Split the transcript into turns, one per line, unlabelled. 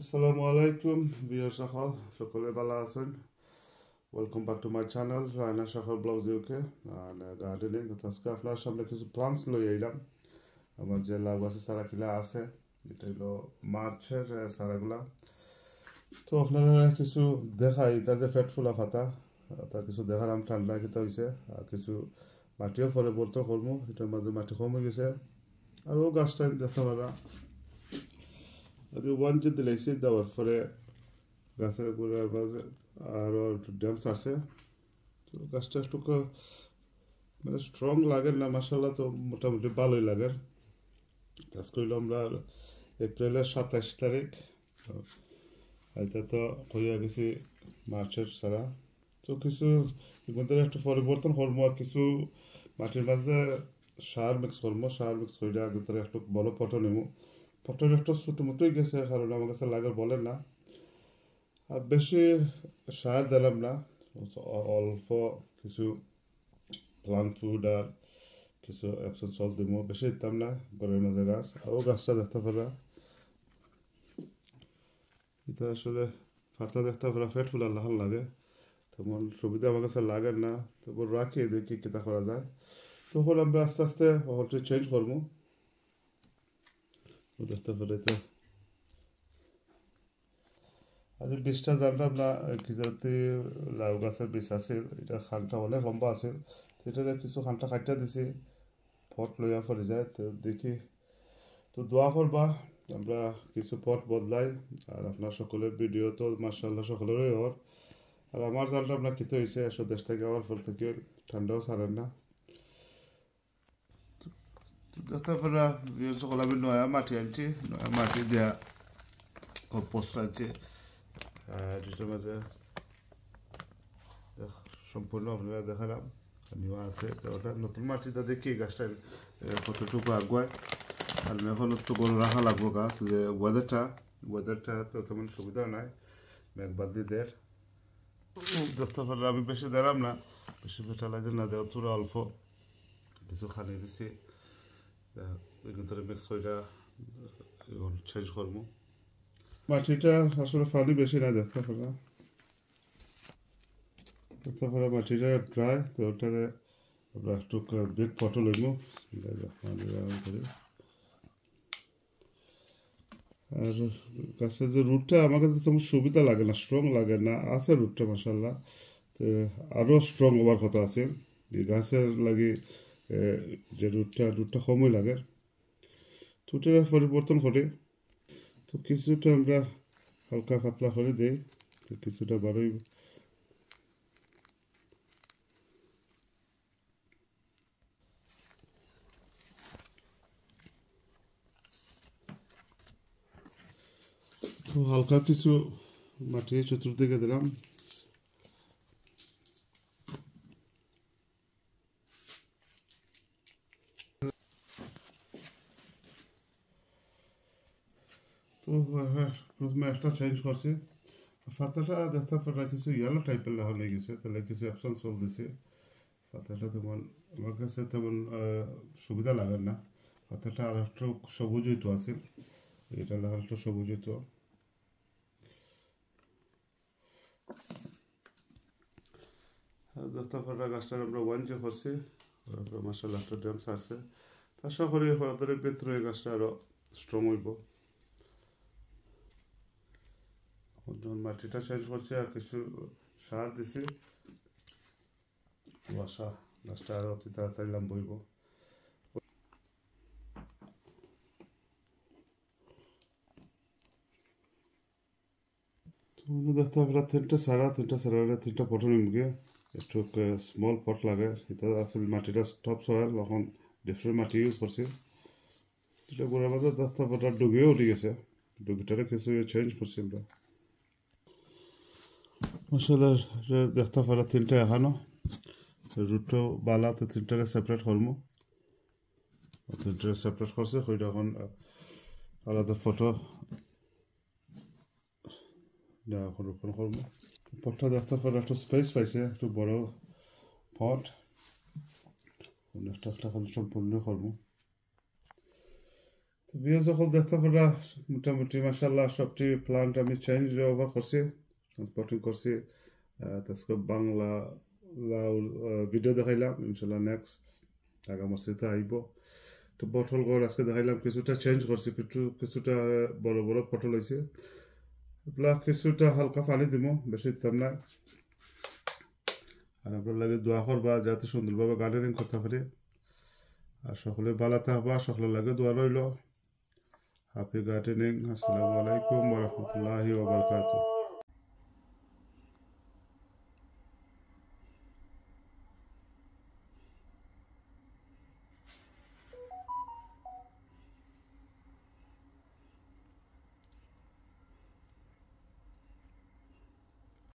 আসসালামু আলাইকুম বিয়ার সকল সকলে ভালো আছেন welcome back to my channel Raina সকল ব্লগ ইউকে আর গার্ডেনিং আজকে আপনার সামনে কিছু প্লান্টস লই এলাম আমার যে লাউ গাছে সারাকিলা আছে এটা হলো মার্চের সারাগুলা তো আপনারা কিছু দেখাই এটা যে ফ্যাট ফুলা ফাতা তার কিছু দেখার আম ঠান্ডা খেতে হয়েছে আর কিছু মাটিও পরে বলতে কর্ম এটার মাঝে মাটি কমে গেছে আর ও গাছটা দেখতে পারা ওয়ান ಅದು ಒಂಚಿಂತ ಲೈಸಿದ್ದಾವೆ পরে গাছের উপরে আর ড্যান্স আছে তো গাছটা একটু মানে স্ট্রং লাগে না মাসাল্লাহ তো মোটামুটি ভালোই লাগে চাষ করিল আমরা এপ্রিলের সাতাইশ তারিখ এটা তো হইয়া গেছি মার্চের ছাড়া তো কিছু ইগুনতে একটু পরিবর্তন করবো কিছু মাটির মাঝে সার মিক্স করবো সার মিক্স করে আগে একটু ভালো ফটো নেবো ফটোগ্রাফটা টফটা মতোই গেছে কারণ আমার কাছে লাগে বলে না আর বেশি সার দিলাম না অল্প কিছু প্লান ফুড আর কিছু অ্যাপসন সল দিব বেশি দিতাম না ঘরের মাঝে গাছ আরও গাছটা দেখতে পারা এটা আসলে ফাতা দেখতে পারা ফেট আর লাহাল লাগে তখন সুবিধা আমার কাছে লাগে না তারপর রাখি দেখি কেটা করা যায় তখন আমরা আস্তে আস্তে হলটি চেঞ্জ করবো উদরতে ফেলাইতে আর বীজটা জানলাম না কি যাতে লাউ গাছের বীজ আছিল এটা খানটা অনেক লম্বা আছিল তেতিয়া কিছু খানটা কাটিয়া দিছি ফট লইয়া ফলে যায় তো দেখি তো দোয়া করবা আমরা কিছু পথ বদলাই আর আপনার সকলের ভিডিও তো মার্শাল্লাহ সকলেরই হর আর আমার জানলাম না কিতে হয়েছে এসব দেশ থেকে আবার ফল থেকে ঠান্ডাও ছাড়েন না তারপরে সকল আমি নয়া মাটি আনছি নয়া মাটি দেয়া কম্পোস্ট আনছি যেটার মাঝে সম্পূর্ণ আপনারা দেখালাম নিয়ে আছে নতুন মাটিটা দেখি গাছটা কতটুকু আগুয়ায় আর এখন একটু রাখা লাগবো গাছ যে ওয়েদারটা ওয়েদারটা তো তেমন সুবিধা নাই মেঘবাদীদের যত আমি বেশি দাঁড়াম না বেশি বেটা লাগে না দেওয়া অল্প কিছু খানি দিছি করবো মাটিটা আসলে ফালি বেশি না দেখতে মাটিটা তো একটু আর গাছের যে রুটটা আমাকে তো তেমন সুবিধা লাগে না স্ট্রং লাগে না আছে রুটটা মাসাল্লাহ তো আরও স্ট্রং হওয়ার কথা আছে গাছের লাগে যে দুধটা দুধটা কমই লাগে দুটা পরিবর্তন করে তো কিছুটা আমরা হালকা পাতলা করে দেই কিছুটা বারোই তো হালকা কিছু মাটি চতুর্দিকে দিলাম তো হ্যাঁ, হ্যাঁ, একটা চেঞ্জ করছি ফাতাটা দেখতে পারা কিছু ইয়েলো টাইপের লাহা নিয়ে গেছে তাহলে কিছু অ্যাপশন চল দিছে ফাতাটা তেমন আমার কাছে তেমন সুবিধা লাগে না ফাতাটা আর একটা সবুজ হইতো আছে এটা লাহার একটা সবুজ হইতো দেখতে পারা গাছটা আমরা ওয়ান যে করছি মাসাল্লাহ লাস্টের ড্যাম আসছে তা সকলে হয়তো ভিতরে গাছটা আরও স্ট্রং হইব যখন মাটিটা চেঞ্জ করছে আর কিছু সার দিছি বাসা গাছটা আরও অতি তাড়াতাড়ি লাম্বইব দেখতে আমরা তিনটা সারা তিনটা সারা তিনটা নিমকে একটু স্মল পট লাগে এটা আসলে মাটিটা টপ সয়াল এখন ডিফারেন্ট মাটি ইউজ করছি গোড়ার মধ্যে দশটা দেখতে ডুবিয়েও উঠে গেছে ডুবিটারে কিছু চেঞ্জ করছি আমরা আসলে দেখতে পারা তিনটা এখানো রুটো বালা তো তিনটাকে সেপারেট করবো তিনটাকে সেপারেট করছে সেটা এখন আলাদা ফটো এখন রোপণ করবো পটটা দেখতে পারা একটু স্পেস পাইছে একটু বড় পট একটা সম্পূর্ণ করবো বিয়ে যখন দেখতে পারা মোটামুটি মাসাল্লাহ সবটি প্লান্ট আমি চেঞ্জ ওভার করছি ট্রান্সপোর্টিং করছি তাছকে বাংলা ভিডিও দেখাইলাম ইনশাল্লাহ নেক্সট টাকা মসজিদে আইব তো পটল গড় আজকে দেখাইলাম কিছুটা চেঞ্জ করছি কিছু কিছুটা বড় বড় পটল হয়েছে প্লাস কিছুটা হালকা পানি দিব বেশি দিতাম নাই আর আপনার লাগে দোয়া করবা যাতে সুন্দরভাবে গার্ডেনিং করতে পারি আর সকলে ভালো থাকবা সকলের লাগে দোয়া রইল হ্যাপি গার্ডেনিং আসসালামু আলাইকুম রহমতুল্লাহি ওবরকাতুহ